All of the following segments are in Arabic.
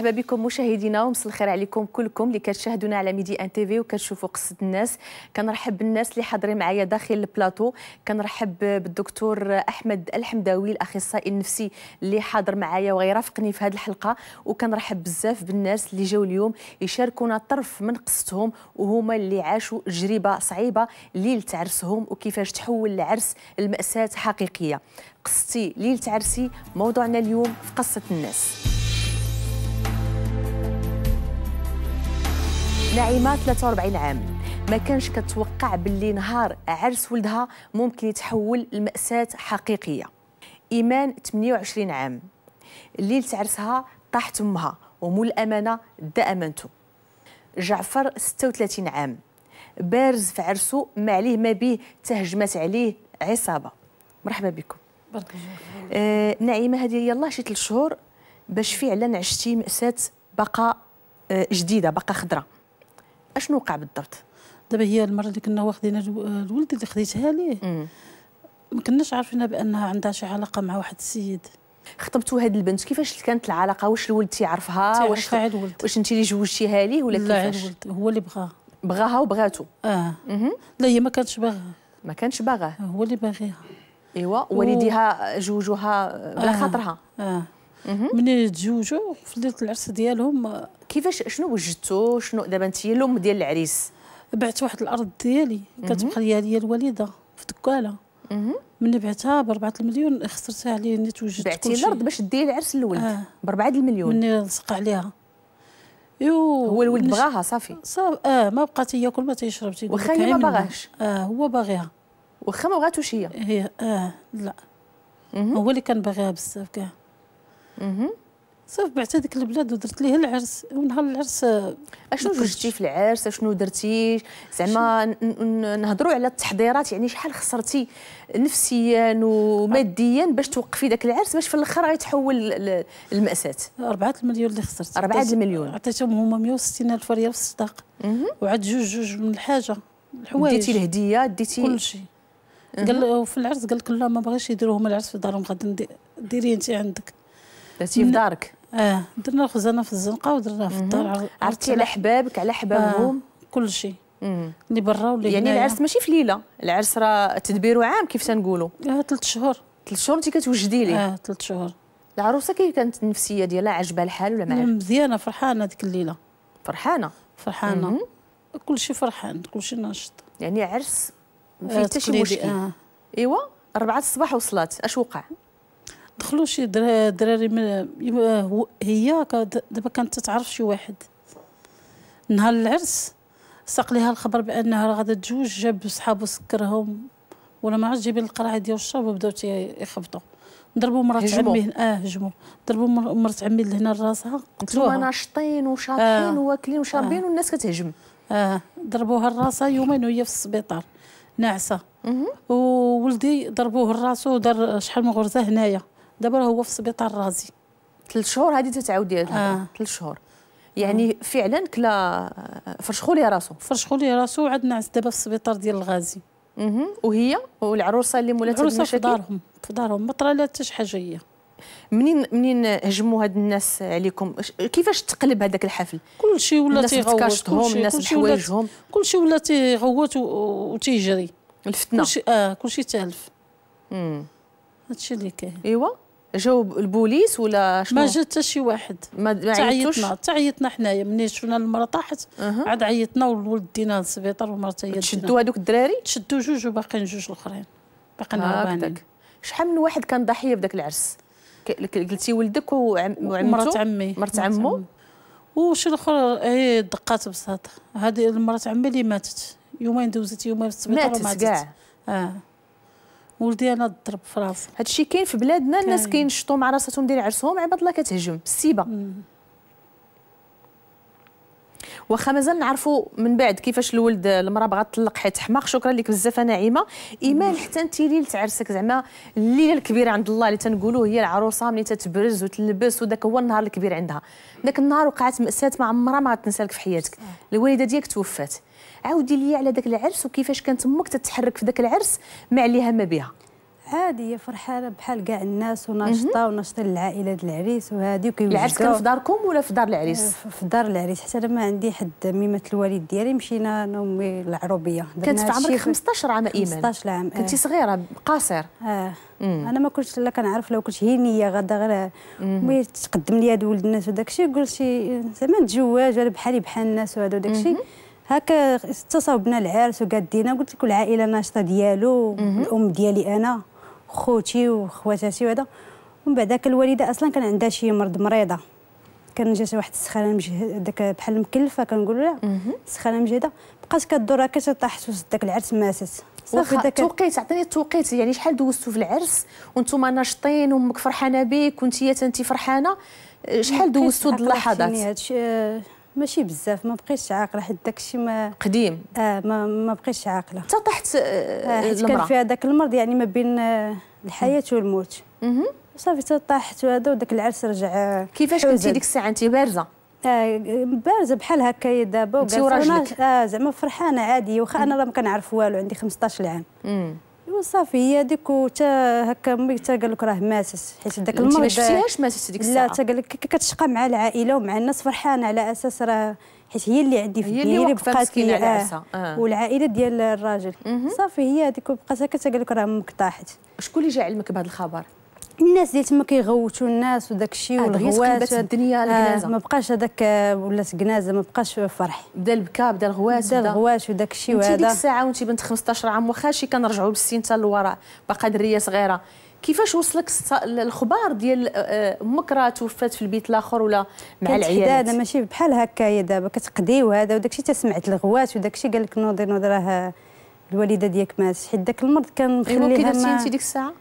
مرحبا بكم مشاهدينا ومس الخير عليكم كلكم اللي كتشاهدونا على ميدي ان تي في وكتشوفوا قصه الناس كنرحب بالناس اللي حاضرين معايا داخل البلاطو كنرحب بالدكتور احمد الحمداوي الاخصائي النفسي اللي حاضر معايا وغيرافقني في هذه الحلقه وكنرحب بزاف بالناس اللي جاوا اليوم يشاركونا طرف من قصتهم وهما اللي عاشوا تجربه صعيبه ليله عرسهم وكيفاش تحول العرس لماساه حقيقيه قصتي ليله عرسي موضوعنا اليوم في قصه الناس نعيمه 43 عام ما كانش كتوقع باللي نهار عرس ولدها ممكن يتحول لمأساة حقيقية إيمان 28 عام ليلة عرسها طاحت أمها ومول الأمانة دا أمانته جعفر 36 عام بارز في عرسه ما عليه ما به تهجمات عليه عصابة مرحبا بكم بارك الله آه نعيمة هذه يلا شي ثلاث شهور باش فعلا عشتي مأساة بقى آه جديدة بقى خضره اشنو وقع بالضبط دابا هي المره اللي كنا واخدين الولد اللي خديتها ليه ما كناش عارفين بانها عندها شي علاقه مع واحد السيد خطبتوا هاد البنت كيفاش كانت العلاقه واش الولد تيعرفها واش واش انت اللي جوجتيها ليه ولا كيفاش لا الولد هو اللي بغاها بغاها وبغاتو اه لا هي ما كانتش باغاها ما كانش باغاه هو اللي باغيها ايوا والديها جوجوها بلا آه. خاطرها اه, آه. ملي تزوجوا في ليله العرس ديالهم كيفاش شنو وجدتوا شنو دابا انت الام ديال العريس بعت واحد الارض ديالي كتبقى ليا هي الوالده في دكاله من بعتها ب 4 المليون خسرتها عليا نيت توجدت بعتي الارض باش ديري العرس للولد آه. ب 4 المليون من لصق عليها يو هو الولد بغاها صافي صاف اه ما بقات تياكل ما تيشرب تيقول واخا هي ما باغاهش اه هو باغيها واخا ما بغاتوش هي هي اه لا هو اللي كان باغيها بزاف كاع صافي بعت هذيك البلاد ودرت ليه العرس ونهار العرس آه، اشنو جوجتي في العرس اشنو درتي زعما نهضروا على التحضيرات يعني شحال خسرتي نفسيا وماديا باش توقفي ذاك العرس باش في الاخر غيتحول المأساة 4 المليون اللي خسرت 4 المليون عطيتهم هما 160 الف ريال في الصداق وعاد جوج جوج من الحاجه الحوايج ديتي الهديه ديتي كلشي قال وفي العرس قال لك لا ما بغاش يديروهم العرس في دارهم غادي ديري انت عندك درتي في دارك اه درنا الخزانه في الزنقه ودرناها في الدار عرفتي على حبابك على حبابهم آه. كل شيء اللي برا واللي يعني العرس ماشي في ليله العرس راه تدبيره عام كيف تنقولوا اه ثلاث شهور ثلاث شهور انت كتوجدي ليه اه ثلاث شهور العروسه كيف كانت النفسيه ديالها عجبها الحال ولا ما مزيانه فرحانه ديك الليله فرحانه فرحانه كل شيء فرحان كل شيء ناشط يعني عرس ما آه، فيه حتى شي مشكل آه. ايوا 4 الصباح وصلات اش وقع دخلوا شي دراري من هي دابا كانت تتعرف شي واحد نهار العرس ساق ليها الخبر بانها راه غادا تجوج جاب صحابو سكرهم ولا ما عرفت جايبين القرعه ديال الشرب وبداو تيخبطوا ضربوا مرات عمي اه هجموا ضربوا مرات عمي لهنا لراسها قتلوها ناشطين وشاطحين آه. واكلين وشاربين آه. والناس كتهجم اه ضربوها لراسها يومين وهي في السبيطار ناعسه وولدي ضربوه لراسو ودار شحال من غرزه هنايا دابا هو في السبيطار الرازي ثلاث شهور هذه تتعاودي آه. ثلاث شهور يعني آه. فعلا كلا فرشخوا لي راسو فرشخوا لي راسو نعس دابا في السبيطار ديال الغازي اها وهي والعروسه اللي مولات العروسه في دارهم في دارهم ما طرا حتى شي حاجه هي منين منين هجموا هاد الناس عليكم كيفاش تقلب هذاك الحفل كلشي ولا تيغوت كلشي الناس بحوايجهم كلشي ولا تيغوت وتيجري الفتنه كلشي اه كلشي تالف امم هادشي اللي كاين ايوا جو البوليس ولا شنو؟ ما جا حتى شي واحد ما, عيطوش؟ تعيطنا تعيطنا حنايا ملي شفنا المرا طاحت أه. عاد عيطنا والولد دينا للسبيطار ومرته هي تشدوا هذوك الدراري؟ تشدوا جوج وباقيين جوج الاخرين باقيين هربانين شحال من واحد كان ضحيه بداك العرس؟ قلتي ولدك وعمته مرات عمي مرات عمو وشي الاخر هي إيه، دقات بساطه هذه مرات عمي اللي ماتت يومين دوزت يومين في السبيطار ماتت كاع اه ولدي انا ضرب في راسي هادشي كاين في بلادنا الناس كينشطوا مع راساتهم دايرين عرسهم عباد الله كتهجم بالسيبه واخا مازال نعرفوا من بعد كيفاش الولد المراه بغات تطلق حيت حماق شكرا لك بزاف نعيمه ايمان حتى انت ليله عرسك زعما الليله الكبيره عند الله اللي تنقولوا هي العروسه ملي تتبرز وتلبس وداك هو النهار الكبير عندها ذاك النهار وقعت ماساه ما عمرها ما غتنسى لك في حياتك الوالده ديالك توفات عاودي لي على ذاك العرس وكيفاش كانت امك تتحرك في ذاك العرس ما عليها ما بها عادي هي فرحانه بحال كاع الناس وناشطه وناشطه العائله ديال العريس وهادي وكيوجدوا العرس كان في داركم ولا في دار العريس آه، في دار العريس حتى انا ما عندي حد ميمه الوالد ديالي مشينا انا وامي العروبيه كانت في عمرك 15 عام ايمان 15 عام آه. كنتي صغيره قاصر اه مم. انا ما كنتش لا كنعرف لو كنت هي نيه غدا غير امي تقدم لي هاد ولد الناس وداك الشيء قلت شي زعما نتزوج ولا بحالي بحال الناس وهذا وداك الشيء هكا استصوبنا العرس وقدينا قلت لك العائله ناشطه ديالو الام ديالي انا خوتي وخواتاتي وهذا ومن بعد ذاك الوالده اصلا كان عندها شي مرض مريضه كان جات واحد السخانه مجهده داك بحال مكلفه كنقولوا لها السخانه مجهده بقات كدور هكا طاحت وسط داك العرس ماتت صافي داك التوقيت عطيني التوقيت يعني شحال دوزتوا في العرس وانتم ناشطين وامك فرحانه بك وانت انت فرحانه شحال دوزتوا هاد اللحظات ماشي بزاف ما بقيتش عاقله حيت داكشي ما قديم اه ما, ما بقيتش عاقله حتى طحت آه, آه، كان فيها داك المرض يعني ما بين آه، الحياه والموت صافي طحت وهذا وداك العرس رجع آه، كيفاش كنتي ديك الساعه انت بارزه آه بارزه بحال هكا دابا وكاع اه زعما فرحانه عاديه واخا انا راه ما كنعرف والو عندي 15 عام وصافي هذيك حتى هكا مي حتى قال لك راه ماتت حيت داك المرض ما شفتيهاش ماتت ديك الساعه لا حتى قال لك كتشقى مع العائله ومع الناس فرحانه على اساس راه حيت هي اللي عندي في الدنيا هي اللي بقات لي على آه، عرسها آه. والعائله ديال الراجل صافي هي هذيك بقات هكا قال لك راه مكطاحت شكون اللي جا علمك بهذا الخبر الناس ديال تما كيغوتوا الناس وداك الشيء آه، والغوات الدنيا الكنازه آه ما بقاش هذاك آه، ولات كنازه ما بقاش فرح بدا البكاء بدا الغوات بدا الغوات وداك الشيء وهذا ديك الساعه وانت بنت 15 عام واخا شي كنرجعوا بالسين حتى للوراء باقا دريه صغيره كيفاش وصلك الخبار ديال آه، امك راه توفات في البيت الاخر ولا مع العيال دابا ماشي بحال هكا هي دابا كتقدي وهذا وداك الشيء تسمعت الغوات وداك الشيء قال لك نوضي نوضي راه الوالده ديالك ماتت حيت داك المرض كان مخليها ما ديك الساعه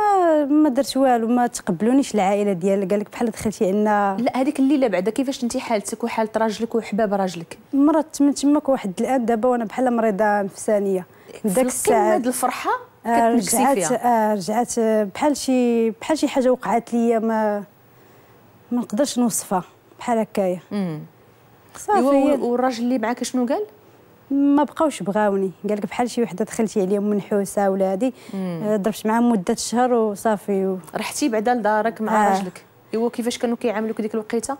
ما ما درت والو ما تقبلونيش العائله ديالك قال لك بحال دخلتي عندنا لا هذيك الليله بعدا كيفاش انت حالتك وحاله راجلك وحباب راجلك مرات من تماك واحد الان دابا وانا بحال مريضه نفسانيه داك الساعه الفرحه رجعت فيها. آه، رجعت آه، بحال شي بحال شي حاجه وقعت لي ما ما نقدرش نوصفها بحال هكايا صافي أيوة، والراجل اللي معاك شنو قال ما بقاوش بغاوني قال لك بحال شي وحده دخلتي عليهم منحوسه ولا هادي آه، ضربت معاهم مده شهر وصافي و... رحتي بعدا لدارك مع آه. راجلك ايوا كيفاش كانوا كيعاملوك ديك الوقيته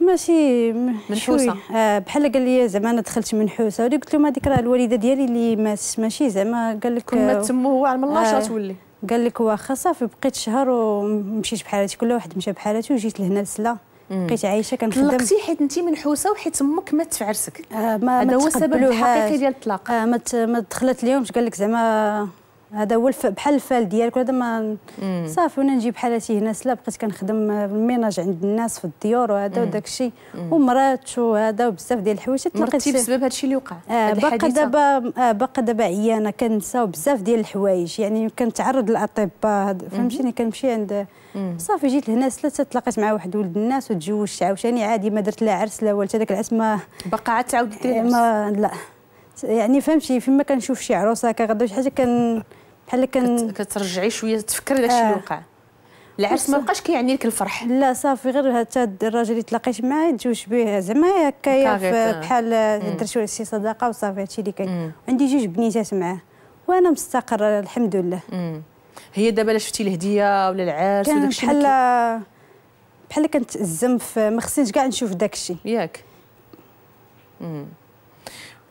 ماشي منحوسه آه بحال قال لي زعما انا دخلت منحوسه ولي قلت لهم هذيك راه الوالده ديالي اللي ماتت ماشي زعما قال لك كون مات آه، تمو هو على ملاش آه قال لك واخا صافي بقيت شهر ومشيت بحالاتي كل واحد مشى بحالاتي وجيت لهنا لسلا بقيت عايشه كنخدم طلقتي حيت انت منحوسه وحيت امك مات في عرسك آه، هذا هو السبب الحقيقي ديال الطلاق آه ما دخلت ليهم قال لك زعما هذا هو بحال الفال ديالك هذا ما صافي وانا نجي بحالاتي هنا سلا بقيت كنخدم الميناج عند الناس في الديور وهذا وداك الشيء ومرات وهذا وبزاف ديال الحوايج تلقيت بسبب هذا الشيء اللي وقع آه باقا دابا آه باقا دابا عيانه كنساو بزاف ديال الحوايج يعني كنتعرض للاطباء فهمتيني كنمشي عند صافي جيت لهنا سلا تلاقيت مع واحد ولد الناس وتزوجت عاوتاني عادي ما درت لا عرس لا والو هذاك العرس ما باقا عاد تعاود دير ما لا يعني فهمتي فيما كنشوف شي عروسه كغدا شي حاجه كن بحال كن كترجعي شويه تفكري داكشي اللي آه. وقع العرس ما بقاش كيعني لك الفرح لا صافي غير حتى الراجل اللي تلاقيت معاه تزوج به زعما هكايا آه. بحال درت شي صداقه وصافي هادشي اللي كاين عندي جوج بنيتات معاه وانا مستقره الحمد لله مم. هي دابا لا شفتي الهديه ولا العرس ولا داكشي بحال بحال كنتأزم في ما خصنيش كاع نشوف داكشي ياك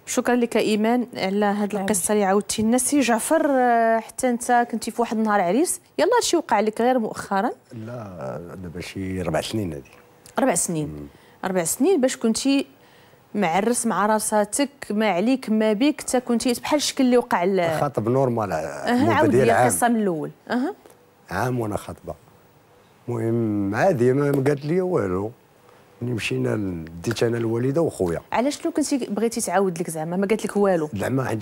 شكرا لك ايمان على هذه القصه اللي عاودتي لنا سي جعفر آه، حتى انت كنتي في واحد النهار عريس يلا هادشي وقع لك غير مؤخرا لا دابا شي ربع سنين هذه ربع سنين ربع سنين باش كنتي معرس مع راساتك ما عليك ما بيك حتى كنتي بحال الشكل اللي وقع خاطب نورمال آه، اها عاودي لي القصه من الاول اها عام وانا خاطبه المهم عادي ما قالت لي والو ملي مشينا ديت انا الوالده وخويا علاش لو كنتي بغيتي تعاود لك زعما ما قالت لك والو زعما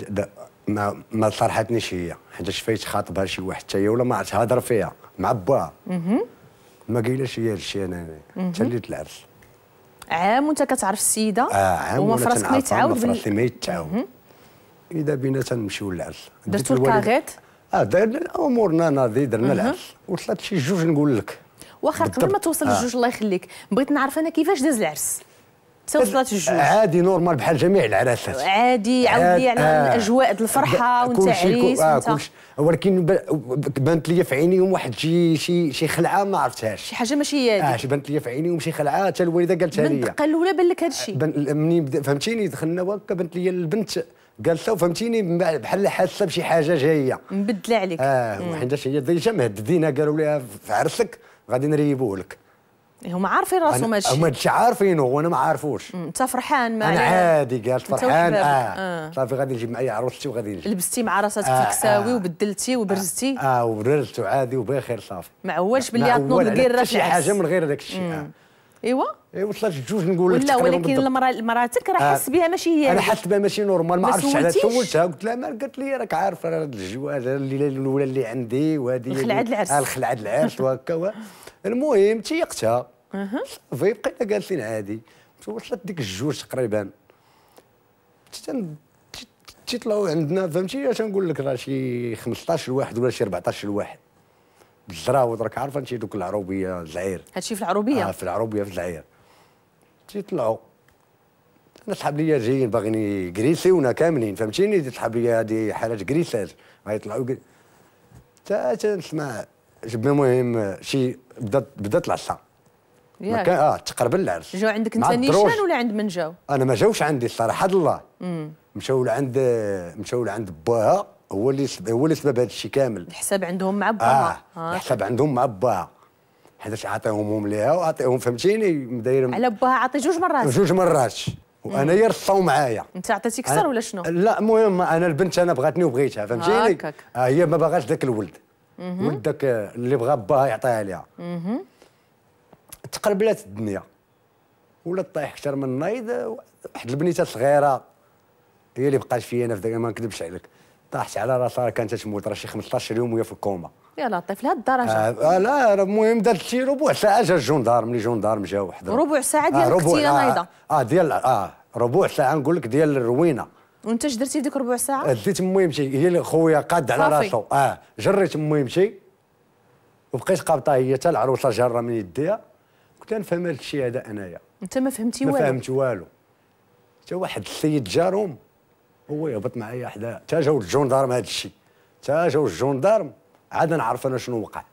ما ما صرحتنيش هي حيت فايت خاطبها شي واحد حتى هي ولا ما عرفتش هضر فيها مع باها ما قايلاش هي هادشي انا حتى العرس عام وانت كتعرف السيده اه عام وما فراسك ما يتعاود ما فراسي ما يتعاود اذا بينا تنمشيو للعرس درتو الكاغيط اه امورنا ناضي درنا العرس وصلت شي جوج نقول لك واخا قبل ما توصل للجوج آه. الله يخليك بغيت نعرف انا كيفاش داز العرس توصلت الجوج آه، عادي نورمال بحال جميع العراسات عادي عاود لي على آه. الاجواء آه. الفرحه وانت عريس آه ولكن بانت لي في عيني يوم واحد شي شي شي خلعه ما عرفتهاش شي حاجه ماشي هذه اه بانت لي في عيني يوم شي خلعه حتى الوالده قالتها لي من الدقه الاولى بان لك هذا الشيء منين فهمتيني دخلنا هكا بانت لي البنت جالسه وفهمتيني بحال حاسه بشي حاجه جايه مبدله عليك اه وحيت هي ديجا مهددينها قالوا لها في عرسك غادي نريبوه لك هما عارفين راسهم هادشي هما هادشي عارفينه وانا ما عارفوش انت فرحان معايا انا عادي جالس فرحان آه. اه صافي آه. غادي نجيب معايا عروستي وغادي نجي لبستي مع راساتك آه الكساوي آه. وبدلتي وبرزتي اه, آه وبرزت وعادي وبخير صافي ما عولش باللي تنوض الكير شي حاجه من غير هذاك الشيء آه. ايوا إيه، وصلت جوج نقول لك لا ولكن مراتك راه حس بها ماشي هي انا حس بها ماشي نورمال ما عرفتش على سولتها قلت لها مال قالت لي راك عارف راه الجواز الليله الاولى اللي عندي وهذه الخلعه العرس آه، الخلعه العرس وهكا المهم تيقتها صافي بقينا جالسين عادي وصلت ديك الجوج تقريبا تيطلعوا عندنا فهمتي اش نقول لك راه شي 15 لواحد ولا شي 14 لواحد بالزراوط راك عارف انت دوك العروبيه الزعير هادشي في العروبيه اه في العروبيه في الزعير تيطلعوا انا نسحب ليا جايين باغيين يكريسيونا كاملين فهمتيني تسحب ليا هذه حالات كريساج غيطلعوا حتى نسمع جبنا المهم شي بدات بدات العصا ياك اه تقرب العرس جاو عندك انت نيشان ولا عند من جاو؟ انا ما جاوش عندي الصراحه حد الله مشاو لعند مشاو لعند باها هو اللي هو اللي سبب هذا الشيء كامل الحساب عندهم مع باها آه. الحساب آه. عندهم مع باها حيتاش عاطيهم ليها وعطيهم فهمتيني داير على باها عطي جوج مرات جوج مرات وانا رصاو معايا انت عطيتي كثر ولا شنو لا المهم انا البنت انا بغاتني وبغيتها فهمتيني آه هي ما باغاش ذاك الولد ولد ذاك اللي بغى باها يعطيها ليها تقلبلات الدنيا ولا طايح اكثر من نايض واحد البنيته صغيره هي اللي بقات فيا انا في ما نكذبش عليك طاحت على راسها راه كانت تموت راه شي 15 يوم وهي في الكوما يا لطيف لهاد الدرجه آه،, آه, لا المهم دارت شي ربع ساعه جا الجندارم لي جندارم جاو حضر ربع ساعه ديال آه القتيله آه, آه, اه ديال اه ربع ساعه نقول لك ديال الروينه وانت اش درتي ديك ربع ساعه ديت ميمتي هي اللي خويا قاد على راسو اه جريت ميمتي وبقيت قابطه هي حتى العروسه جاره من يديها كنت نفهم هذا الشيء هذا انايا انت ما فهمتي والو ما فهمت والو حتى واحد السيد جارهم هو يهبط معايا حدا تا جاو الجندارم هذا الشيء تا جاو الجندارم عاد نعرف انا شنو وقع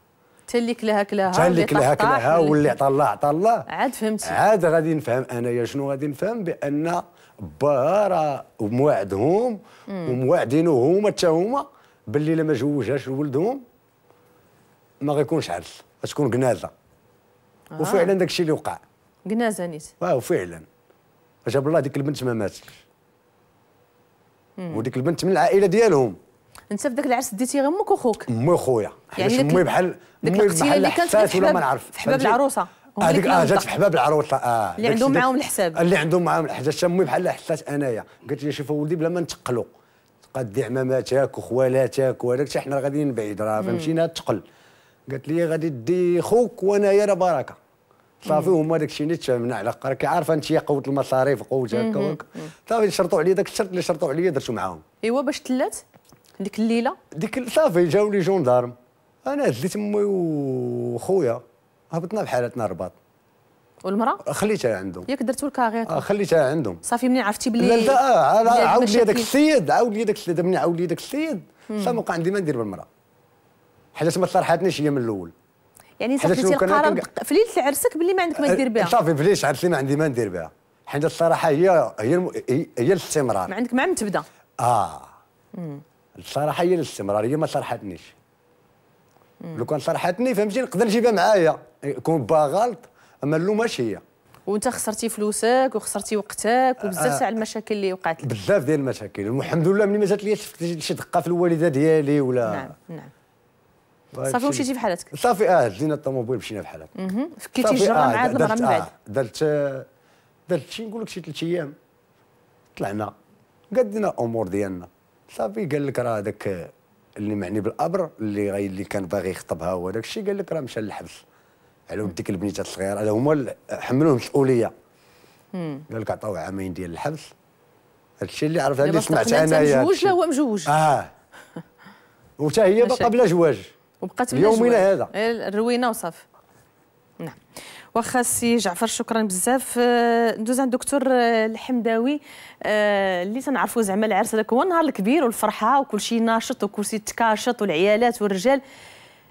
تا اللي كلاها كلاها تا اللي كلاها كلاها واللي عطى الله عطى الله عاد فهمتي عاد غادي نفهم انايا شنو غادي نفهم بان با راه مواعدهم ومواعدينه هما حتى هما باللي لما جوجهاش لولدهم ما غيكونش عرس غتكون جنازه آه. وفعلا داك الشيء اللي وقع جنازه نيت واه وفعلا جاب الله ديك البنت ما ماتش وديك البنت من العائله ديالهم انت في ذاك العرس ديتي غير امك وخوك امي وخويا حيت امي يعني بحال امي بحال الحساس ولا ما نعرف في حباب العروسه آه، هذيك اه جات في حباب العروسه اه اللي عندهم معاهم الحساب اللي عندهم معاهم الحساب امي بحال حسات انايا قالت لي شوف ولدي بلا ما نتقلوا قد عماماتك وخوالاتك وهذاك حتى حنا غاديين بعيد راه فهمتينا تقل قالت لي غادي دي خوك وانايا راه بركه صافي هما داك الشيء اللي تفاهمنا على راكي عارفه انت قوه المصاريف قوه هكا وهكا صافي شرطوا عليا داك الشرط اللي شرطوا عليا درتو معاهم ايوا باش تلات ديك الليله ديك صافي جاوني لي جوندارم انا هزيت امي وخويا هبطنا بحالتنا الرباط والمراه خليتها عندهم ياك درتو الكارير آه خليتها عندهم صافي منين عرفتي بلي لا لا آه، عاود لي داك السيد عاود لي داك السيد منين عاود لي داك السيد صافي ما وقع عندي ما ندير بالمراه حيت ما صرحاتنيش هي من الاول يعني صافي القرار في ليله عرسك باللي ما عندك ما دير بها صافي في ليله عرسي ما عندي ما ندير بها حيت الصراحه هي هي الم... هي الاستمرار ما عندك مع من تبدا اه مم. الصراحه هي الاستمرار هي ما صرحتنيش لو كان صرحتني فهمتي نقدر نجيبها معايا يكون با غلط اما لو ماشي هي وانت خسرتي فلوسك وخسرتي وقتك وبزاف تاع آه المشاكل اللي وقعت لك بزاف ديال المشاكل والحمد لله ملي ما جات لي شي دقه في الوالده ديالي ولا نعم نعم طيب صافي ومشيتي بحالتك صافي اه دينا الطوموبيل مشينا بحالك فكيتي الجره آه مع هاد المراه من بعد آه، درت آه، درت شي نقول لك شي ثلاث ايام طلعنا قدنا الامور ديالنا صافي قال لك راه هذاك اللي معني بالابر اللي غي اللي كان باغي يخطبها وداك الشيء قال لك راه مشى للحبس على ود ديك البنيته الصغيره هما حملوه المسؤوليه قال لك عطاوه عامين ديال الحبس هادشي اللي عرفت اللي سمعت انايا مجوج لا هو مجوج اه وتا هي باقا بلا جواج وبقات يومنا هذا إيه، الروينه وصافي نعم واخا سي جعفر شكرا بزاف آه، ندوز عند الدكتور آه، الحمداوي آه، اللي تنعرفوا زعما العرس هذاك هو النهار الكبير والفرحه وكل شيء ناشط وكل شيء تكاشط والعيالات والرجال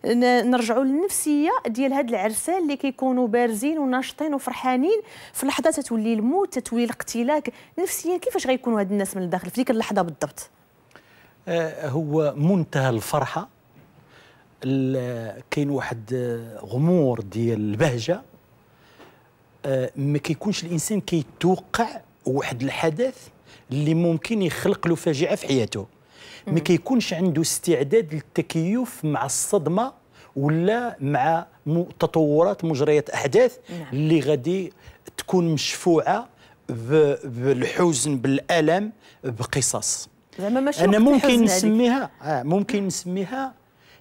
نرجعوا للنفسيه ديال هاد العرسان اللي كيكونوا بارزين وناشطين وفرحانين في لحظه تتولي الموت تتولي الاقتلاك نفسيا كيفاش غيكونوا هاد الناس من الداخل في ديك اللحظه بالضبط هو منتهى الفرحه كاين واحد غمور ديال البهجه آه، ما كيكونش الانسان كيتوقع واحد الحدث اللي ممكن يخلق له فاجعه في حياته ما كيكونش عنده استعداد للتكيف مع الصدمه ولا مع تطورات مجريات احداث نعم. اللي غادي تكون مشفوعه بالحزن بالالم بقصص زعما ماشي انا ممكن نسميها آه ممكن نسميها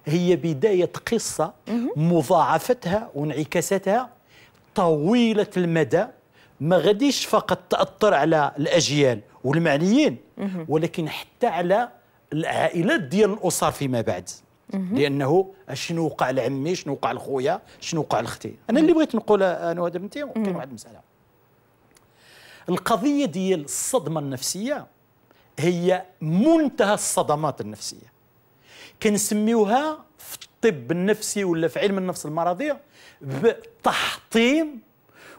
هي بداية قصة مضاعفتها وانعكاساتها طويلة المدى ما غاديش فقط تأثر على الأجيال والمعنيين ولكن حتى على العائلات ديال الأسر فيما بعد لانه شنو وقع لعمي شنو وقع لخويا شنو وقع لختي انا اللي بغيت نقول آه، انا وهذا بنتي كاين واحد المساله القضيه ديال الصدمه النفسيه هي منتهى الصدمات النفسيه كنسميوها في الطب النفسي ولا في علم النفس المرضي بتحطيم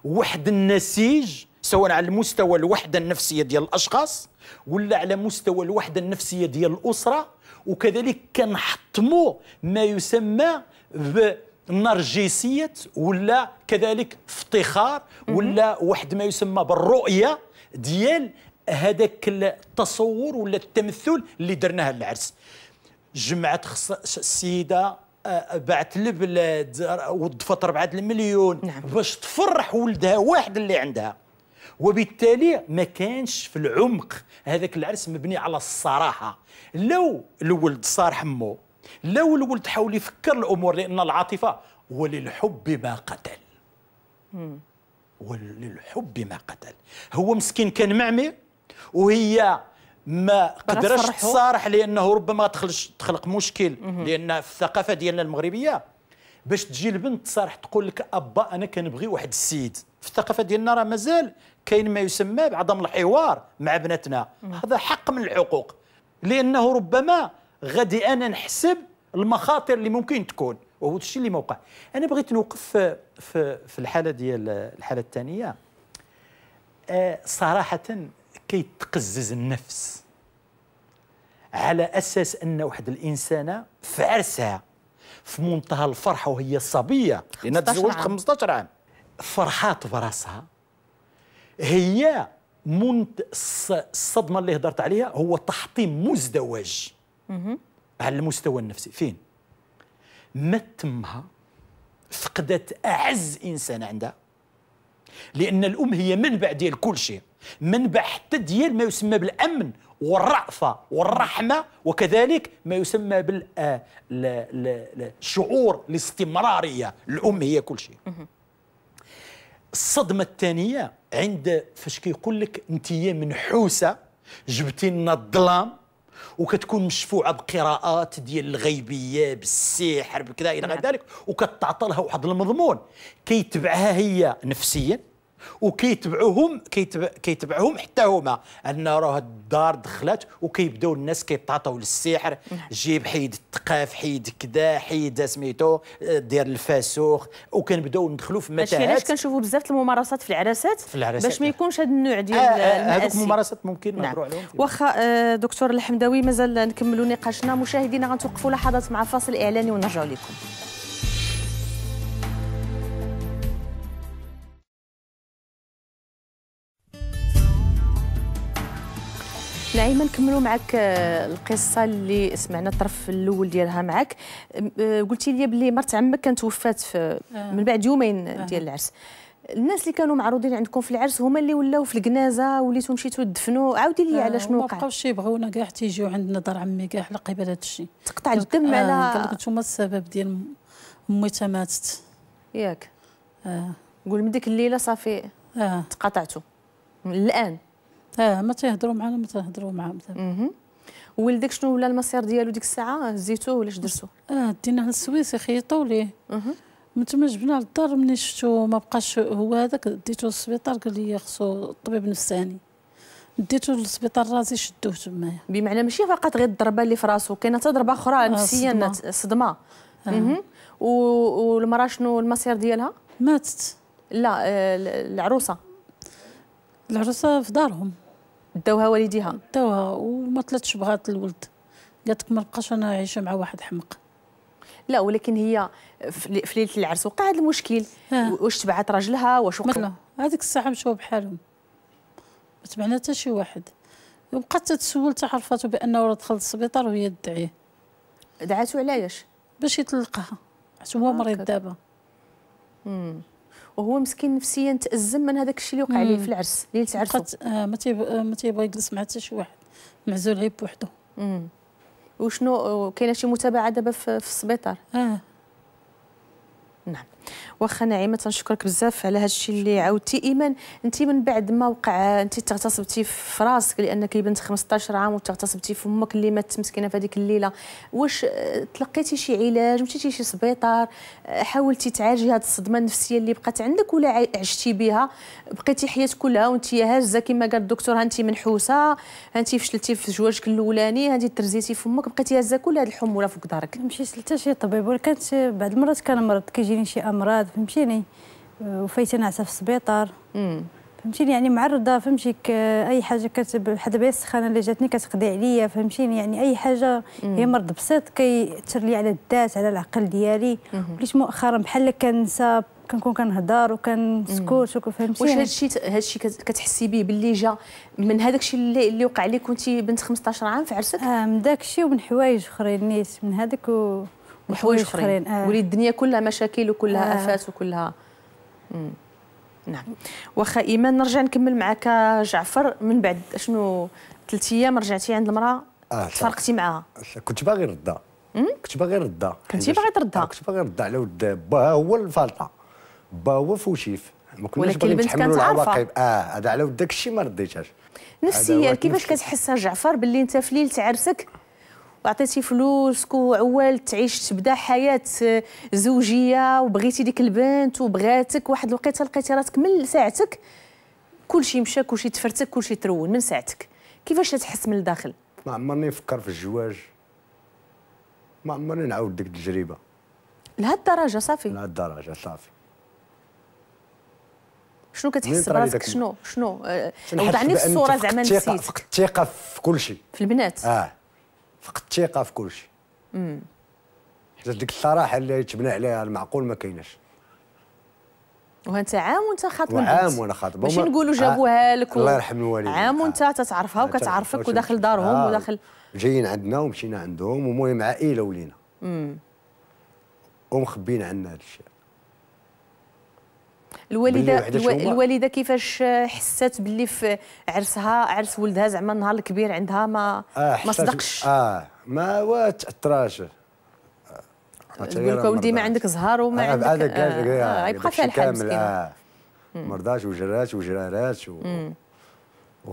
واحد النسيج سواء على المستوى الوحده النفسيه ديال الاشخاص ولا على مستوى الوحده النفسيه ديال الاسره وكذلك كنحطموا ما يسمى بنرجسيه ولا كذلك افتخار ولا واحد ما يسمى بالرؤيه ديال هذاك التصور ولا التمثل اللي درناه للعرس جمعت خص... السيده آه، بعت البلاد آه، وظفت 4 المليون نعم. باش تفرح ولدها واحد اللي عندها وبالتالي ما كانش في العمق هذاك العرس مبني على الصراحه لو الولد صار حمو لو الولد حاول يفكر الامور لان العاطفه وللحب ما قتل مم. وللحب ما قتل هو مسكين كان معمي وهي ما قدرش تصارح لانه ربما تخلش تخلق مشكل لان في الثقافه ديالنا المغربيه باش تجي البنت تصارح تقول لك ابا انا كنبغي واحد السيد في الثقافه ديالنا راه مازال كاين ما يسمى بعدم الحوار مع بناتنا هذا حق من الحقوق لانه ربما غادي انا نحسب المخاطر اللي ممكن تكون وهو الشيء اللي موقع انا بغيت نوقف في في, الحاله ديال الحاله الثانيه آه، صراحه كيتقزز النفس على اساس ان واحد الانسانه في عرسها في منتهى الفرحه وهي صبيه لان تزوجت 15 عام فرحات براسها هي منت الصدمه اللي هضرت عليها هو تحطيم مزدوج على المستوى النفسي فين ما تمها فقدت اعز انسان عندها لان الام هي منبع ديال كل شيء منبع حتى ديال ما يسمى بالامن والرأفة والرحمة وكذلك ما يسمى بالشعور آه، الاستمرارية الأم هي كل شيء الصدمة الثانية عند فاش كيقول لك أنت منحوسة جبتي لنا الظلام وكتكون مشفوعه بقراءات ديال الغيبيه بالسحر بكذا الى غير نعم. ذلك وكتعطى لها واحد المضمون كيتبعها هي نفسيا وكيتبعوهم كيتبع كيتبعهم حتى هما ان راه الدار دخلت وكيبداو الناس كيتعطاو للسحر جيب حيد الثقاف حيد كذا حيد سميتو آه، دير الفاسوخ وكنبداو ندخلوا في متاهات ماشي علاش كنشوفوا بزاف الممارسات في العراسات في العراسات باش ما يكونش هذا النوع ديال آه هذوك آه، الممارسات ممكن نعم. عليهم واخا آه، دكتور الحمداوي مازال نكملوا نقاشنا مشاهدينا غنتوقفوا لحظات مع فاصل اعلاني ونرجعوا لكم نعيما نكملوا معك آه، القصه اللي سمعنا الطرف الاول ديالها معك آه، قلتي لي بلي مرت عمك كانت وفات آه. من بعد يومين ديال العرس الناس اللي كانوا معروضين عندكم في العرس هما اللي ولاو في الجنازه وليتو مشيتو تدفنوا عاودي لي على شنو وقع ما بقاوش يبغونا كاع تيجيو عندنا دار عمي كاع على قبل هذا الشيء تقطع الدم على قال لك انتم السبب ديال امي ماتت ياك اه قول من ديك الليله صافي اه تقاطعتوا الان اه ما تيهضروا معنا ما تيهضروا معاهم ولدك شنو ولا المسير ديالو ديك الساعه هزيتوه ولا اش درتو اه دينا على السويس خيطوا ليه من تما جبنا للدار ملي شفتو ما بقاش هو هذاك ديتو للسبيطار قال لي خصو طبيب نفساني ديتو للسبيطار راسي شدوه تمايا بمعنى ماشي فقط غير الضربه اللي في راسو كاينه حتى ضربه اخرى آه، نفسيا صدمه آه. والمراه شنو المصير ديالها ماتت لا آه، العروسه العروسه في دارهم داوها والديها داوها وما طلتش بغات الولد قالت لك ما نبقاش انا عايشه مع واحد حمق لا ولكن هي في ليله العرس وقع هذا المشكل واش تبعت راجلها واش وقع هذيك الساعه مشاو بحالهم ما تبعنا حتى شي واحد وبقات تتسول تعرفاتو بانه راه دخل للسبيطار وهي تدعيه دعاتو علاش باش يطلقها حيت هو مريض دابا وهو مسكين نفسيا تازم من هذاك الشيء اللي وقع عليه في العرس ليله عرسه آه،, آه ما تيبغى يجلس مع حتى شي واحد معزول غير بوحدو وشنو كاينه شي متابعه دابا في السبيطار اه نعم واخا نعيمه تنشكرك بزاف على هذا الشيء اللي عاودتي ايمان انت من بعد ما وقع انت تغتصبتي في راسك لانك بنت 15 عام وتغتصبتي في امك اللي ماتت مسكينه في هذيك الليله واش آه، تلقيتي شي علاج مشيتي شي سبيطار آه، حاولتي تعالجي هذه الصدمه النفسيه اللي بقات عندك ولا عشتي بها بقيتي حياتك كلها وانت هازه كما قال الدكتور انت منحوسه انت فشلتي في زواجك الاولاني انت ترزيتي في امك بقيتي هازه كل هذه الحموله فوق دارك مشيت لتا شي طبيب ولكن بعض المرات كان مرض كيجيني شي امراض فهمتيني آه، وفايت نعسه في السبيطار فهمتيني يعني معرضه فهمتي آه، اي حاجه كتب حدا بها السخانه اللي جاتني كتقضي عليا فهمتيني يعني اي حاجه هي مرض بسيط كيأثر لي على الذات على العقل ديالي وليت مؤخرا بحال كنسى كنكون كنهضر وكنسكت فهمتيني واش هادشي هادشي كتحسي به باللي جا من هذاك الشيء اللي اللي وقع لك وانت بنت 15 عام في عرسك؟ اه من داك الشيء ومن حوايج اخرين نيت من هذاك و وحوايج اخرين آه. ولي الدنيا كلها مشاكل وكلها آه. افات وكلها نعم واخا ايمان نرجع نكمل معك آه، جعفر من بعد شنو ثلاث ايام رجعتي عند المراه آه تفرقتي معاها كنت باغي نردها كنت باغي نردها كنتي باغي تردها آه، كنت باغي نردها على ود با هو الفالطه با هو فوشيف ما كناش باغي عارفه اه هذا على ود داك الشيء ما رديتهاش نفسيا كيفاش كتحسها جعفر باللي انت في ليله عرسك وعطيتي فلوسك وعوال تعيش تبدا حياه زوجيه وبغيتي ديك البنت وبغاتك واحد الوقيته لقيتي راسك من ساعتك كلشي مشى كلشي تفرتك كلشي ترون من ساعتك كيفاش تحس من الداخل ما عمرني نفكر في الزواج ما عمرني نعاود ديك التجربه لهالدرجه الدرجه صافي لهالدرجه الدرجه صافي شنو كتحس براسك شنو شنو وضعني الصوره زعما نسيت الثقه في كل شيء في البنات اه فقدت الثقه في كل شيء حيت ديك الصراحه اللي يتبنى عليها المعقول ما كايناش وانت عام وانت خاطب عام وانا خاطب ماشي نقولوا جابوها آه، لك الله يرحم الوالدين عام وانت آه. تتعرفها آه، وكتعرفك وداخل دارهم آه وداخل جايين عندنا ومشينا عندهم ومهم عائله ولينا ومخبيين عنا هذا الشيء الوالده الوالده كيفاش حست باللي في عرسها عرس ولدها زعما النهار الكبير عندها ما آه ما صدقش اه ما تاثراش تقول لك ولدي ما عندك زهر وما آه عندك آه آه آه يبقى فيها الحال كامل آه مرضاش وجرات وجرارات و...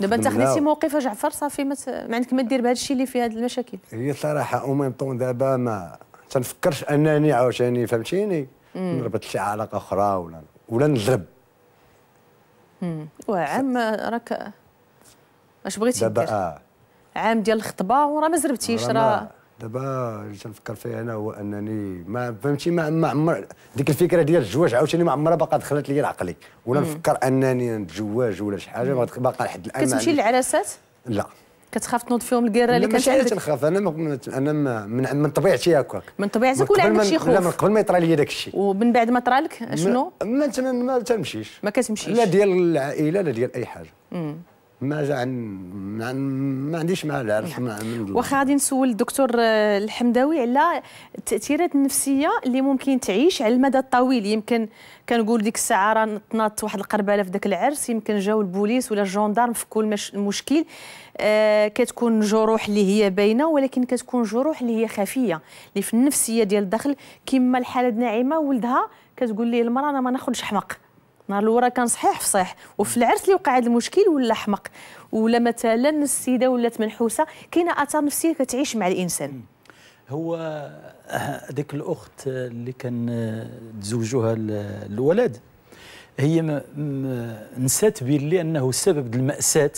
دابا انت خديتي موقف جعفر صافي ما عندك ما دير بهذا الشيء اللي فيه هذه المشاكل هي صراحه او ميم طون دابا ما تنفكرش انني عاوتاني فهمتيني نربط شي علاقه اخرى ولا ولا نضرب وعام راك اش بغيتي دابا اه عام ديال الخطبه وراه ما زربتيش راه دابا اللي تنفكر فيه انا هو انني ما فهمتي ما ما عمر ديك الفكره ديال الزواج عاوتاني ما عمرها باقا دخلت لي لعقلي ولا مم. نفكر انني نتزوج ولا شي حاجه باقا لحد الان كتمشي للعراسات؟ لا كتخاف تنوض فيهم الكره اللي كتشعل ماشي تنخاف انا من انا من من طبيعتي هكاك من طبيعتك ولا عندك شي خوف لا من قبل ما يطرى لي داك الشيء ومن بعد ما طرالك شنو ما ما تنمشيش ما كتمشيش لا ديال العائله لا ديال اي حاجه ما عن ما عنديش معاه العرس واخا غادي نسول الدكتور الحمداوي على التاثيرات النفسيه اللي ممكن تعيش على المدى الطويل يمكن كنقول ديك الساعه راه طنات واحد القربله في ذاك العرس يمكن جاو البوليس ولا الجوندارم فكوا المشكل آه كتكون جروح اللي هي باينه ولكن كتكون جروح اللي هي خفيه اللي في النفسيه ديال الدخل كما الحاله نعيمه ولدها كتقول ليه المراه انا ما ناخذش حمق نهار الورا كان صحيح في صحيح وفي العرس اللي وقع هذا المشكل ولا حمق ولا مثلا السيده ولات منحوسه كاينه اثار نفسيه كتعيش مع الانسان هو هذيك الاخت اللي كان تزوجوها الولد هي نسات بلي انه سبب الماساه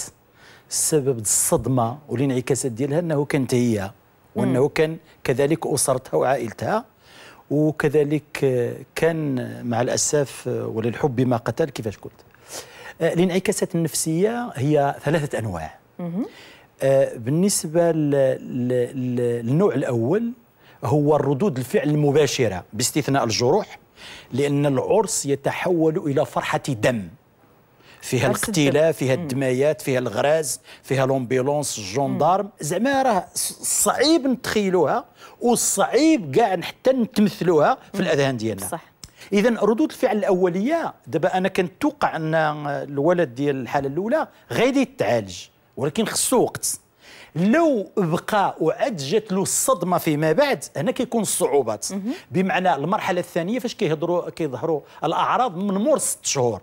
سبب الصدمه والانعكاسات ديالها انه كانت هي وانه كان كذلك اسرتها وعائلتها وكذلك كان مع الأسف وللحب ما قتل كيفاش قلت آه، الانعكاسات النفسية هي ثلاثة أنواع آه، بالنسبة للنوع الأول هو الردود الفعل المباشرة باستثناء الجروح لأن العرس يتحول إلى فرحة دم فيها القتيله فيها الدمايات فيها الغراز فيها لومبيلونس الجندارم زعما راه صعيب نتخيلوها وصعيب كاع حتى نتمثلوها في الاذهان ديالنا صح اذا ردود الفعل الاوليه دابا انا كنتوقع ان الولد ديال الحاله الاولى غادي يتعالج ولكن خصو وقت لو بقى وعاد جات له الصدمه فيما بعد هنا كيكون الصعوبات بمعنى المرحله الثانيه فاش كيهضروا كيظهروا الاعراض من مور ست شهور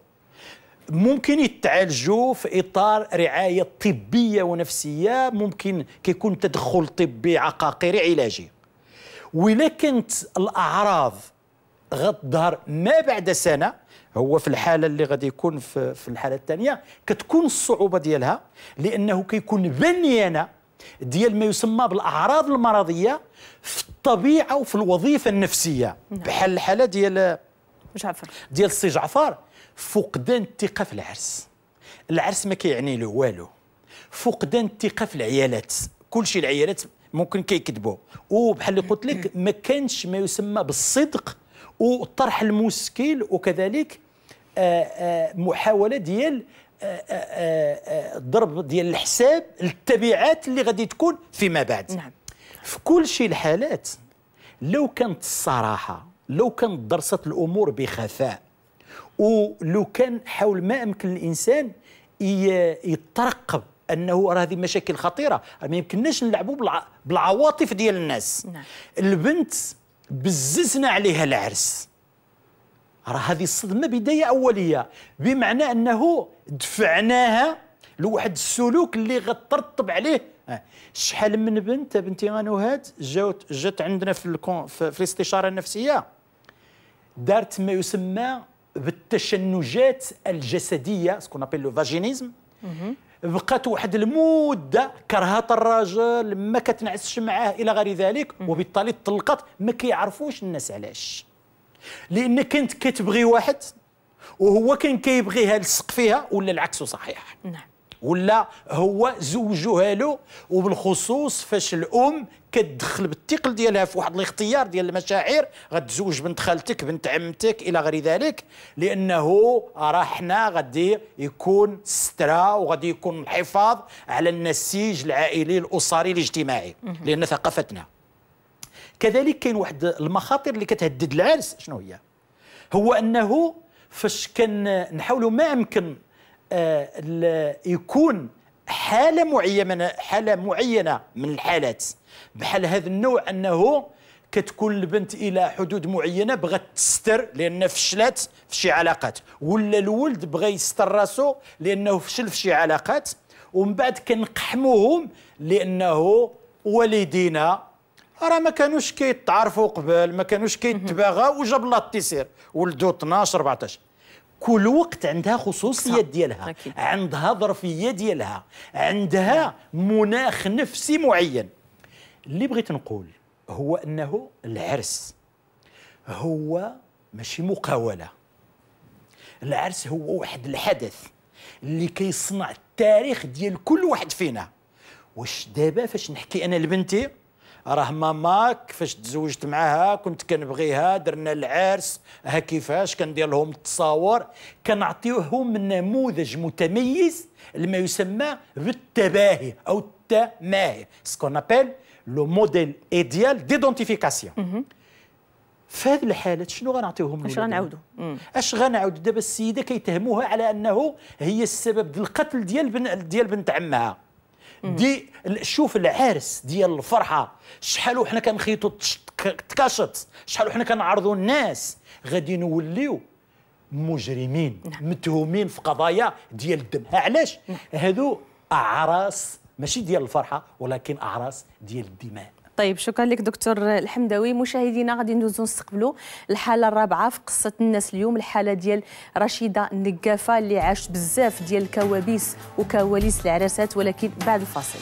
ممكن يتعالجوا في اطار رعايه طبيه ونفسيه ممكن كيكون تدخل طبي عقاقيري علاجي ولكن كانت الاعراض غتظهر ما بعد سنه هو في الحاله اللي غادي يكون في, في الحاله الثانيه كتكون الصعوبه ديالها لانه كيكون بنيانه ديال ما يسمى بالاعراض المرضيه في الطبيعه وفي الوظيفه النفسيه نعم. بحال الحاله ديال جعفر ديال السي جعفر فقدان الثقه في العرس العرس ما كيعني له والو فقدان الثقه في العيالات كلشي العيالات ممكن كيكذبوا وبحال اللي قلت لك ما كانش ما يسمى بالصدق وطرح المشكل وكذلك آه، آه، محاوله ديال آه، ضرب ديال الحساب التبعات اللي غادي تكون فيما بعد نعم. في كل شيء الحالات لو كانت الصراحه لو كانت درست الامور بخفاء ولو كان حول ما امكن الانسان يترقب انه راه هذه مشاكل خطيره ما يمكنناش نلعبوا بالعواطف ديال الناس نعم. البنت بززنا عليها العرس راه هذه الصدمه بدايه اوليه بمعنى انه دفعناها لواحد السلوك اللي غترتب عليه آه. شحال من بنت بنتي غانوهات جات جات عندنا في الكون في الاستشاره النفسيه دارت ما يسمى بالتشنجات الجسديه سكون ابيل لو فاجينيزم بقات واحد المده كرهات الراجل ما كتنعسش معاه الى غير ذلك وبالتالي طلقت ما كيعرفوش الناس علاش لان كنت كتبغي واحد وهو كان كيبغيها لصق فيها ولا العكس صحيح نعم ولا هو زوجوها له وبالخصوص فاش الام كتدخل بالثقل ديالها في واحد الاختيار ديال المشاعر غتزوج بنت خالتك بنت عمتك الى غير ذلك لانه راه حنا غادي يكون سترا وغادي يكون الحفاظ على النسيج العائلي الاسري الاجتماعي لان ثقافتنا كذلك كاين واحد المخاطر اللي كتهدد العرس شنو هي هو انه فاش كنحاولوا ما امكن آه يكون حاله معينه حاله معينه من الحالات بحال هذا النوع انه كتكون البنت الى حدود معينه بغات تستر لان فشلت في شي علاقات ولا الولد بغى يستر راسو لانه فشل في شي علاقات ومن بعد كنقحموهم لانه والدينا راه ما كانوش كيتعرفوا قبل ما كانوش كيتباغاو وجاب الله التيسير ولدو 12 14 كل وقت عندها خصوصيات ديالها أكيد. عندها ظرفيه ديالها عندها مناخ نفسي معين اللي بغيت نقول هو انه العرس هو ماشي مقاوله العرس هو واحد الحدث اللي كيصنع التاريخ ديال كل واحد فينا واش دابا فاش نحكي انا لبنتي راه ماماك فاش تزوجت معاها كنت كنبغيها درنا العرس ها كيفاش كندير لهم التصاور كنعطيوهم نموذج متميز لما يسمى بالتباهي او التماهي سكون ابل لو موديل ايديال ديدونتيفيكاسيون في هذه الحالات شنو غنعطيوهم اش غنعاودوا اش غنعاودو دابا السيده كيتهموها على انه هي السبب القتل ديال بن ديال بنت عمها دي شوف العرس ديال الفرحه شحال وحنا كنخيطوا تكاشط شحال وحنا كنعرضوا الناس غادي نوليو مجرمين نعم. متهمين في قضايا ديال الدم علاش نعم. هادو اعراس ماشي ديال الفرحه ولكن اعراس ديال الدماء طيب شكرا لك دكتور الحمداوي مشاهدينا غادي ندوزو نستقبلوا الحاله الرابعه في قصه الناس اليوم الحاله ديال رشيده النقافه اللي عاشت بزاف ديال الكوابيس وكواليس العراسات ولكن بعد الفاصل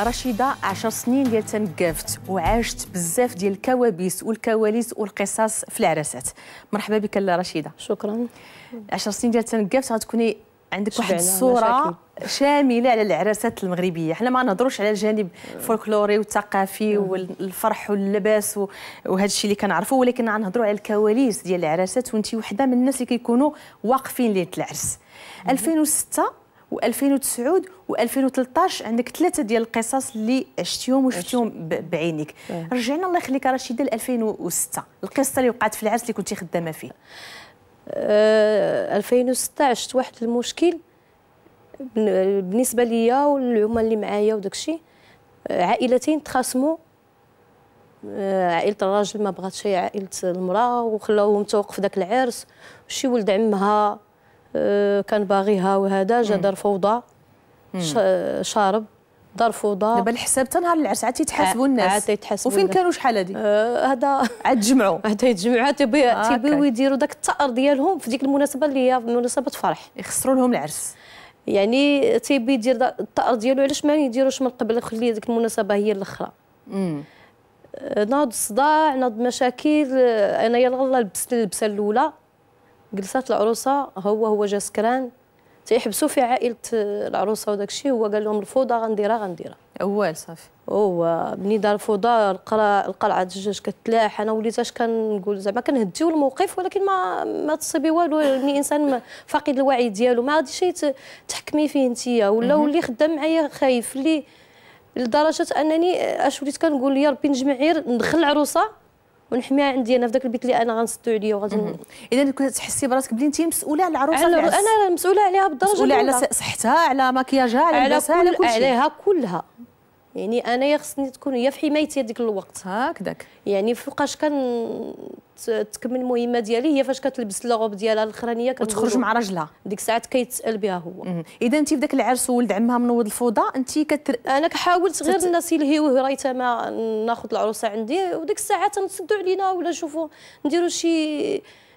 رشيده 10 سنين ديال تنقافت وعاشت بزاف ديال الكوابيس والكواليس والقصص في العرسات مرحبا بك لا رشيده شكرا 10 سنين ديال تنقافت غتكوني عندك واحد الصوره شامله على العراسات المغربيه حنا ما نهضروش على الجانب الفولكلوري والثقافي والفرح واللباس وهذا الشيء اللي كنعرفوه ولكن غنهضروا على الكواليس ديال العراسات وانت وحده من الناس اللي كيكونوا واقفين ليله العرس 2006 و2009 و2013 عندك ثلاثه ديال القصص اللي عشتيهم وشفتيهم بعينيك رجعنا الله يخليك رشيده ل 2006 القصه اللي وقعت في العرس اللي كنتي خدامه فيه أه 2006 عشت واحد المشكل بالنسبه ليا والعمال اللي معايا وداكشي آه، عائلتين تخاصموا آه، عائله الراجل ما بغاتش عائله المراه وخلاوهم توقف داك العرس وشي ولد عمها آه، كان باغيها وهذا جا دار فوضى شارب دار فوضى دابا الحساب تا نهار العرس عاد تيتحاسبوا آه، الناس عاد تيتحاسبوا وفين كانوا شحال هادي؟ آه، هذا عاد تجمعوا عاد تيتجمعوا تيبغيو يديروا داك الثأر ديالهم في ديك المناسبه اللي هي مناسبه فرح يخسروا لهم العرس يعني تيبي يدير الثأر ديالو علاش ما يديروش من قبل خلي ديك المناسبه هي الاخرى ناض الصداع ناض مشاكل انا يلاه لبست اللبسه الاولى جلسات العروسه هو هو جا سكران تيحبسوا في عائله العروسه وداك الشيء هو قال لهم الفوضى غنديرها غنديرها اول صافي هو بني دار الفوضى القلعه الدجاج كتلاح انا وليت اش كنقول زعما كنهديو الموقف ولكن ما ما تصيبي والو يعني انسان فاقد الوعي ديالو ما غاديش تحكمي فيه انت ولا واللي خدام معايا خايف اللي لدرجه انني اش وليت كنقول يا ربي نجمع غير ندخل العروسه ونحميها عندي انا في ذاك البيت اللي انا غنسدو عليا وغادي اذا كنت تحسي براسك بلي انت مسؤوله على العروسه على انا انا مسؤوله عليها بالدرجه مسؤوله على صحتها على مكياجها على لباسها على كل شيء عليها كلها يعني انا خصني تكون هي في حمايتي هذيك الوقت هكذاك يعني فوقاش كان تكمل المهمه ديالي هي فاش كتلبس الغوب ديالها الاخرانيه وتخرج مع راجلها ديك الساعات كيتسال بها هو اذا انت في ذاك العرس ولد عمها منوض الفوضى انت كتر... انا حاولت غير تت... الناس يلهيو رايت ما ناخذ العروسه عندي وديك الساعات نسدوا علينا ولا نشوفوا نديروا شي